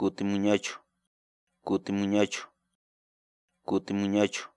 Cote muñacho, cote muñacho, cote muñacho.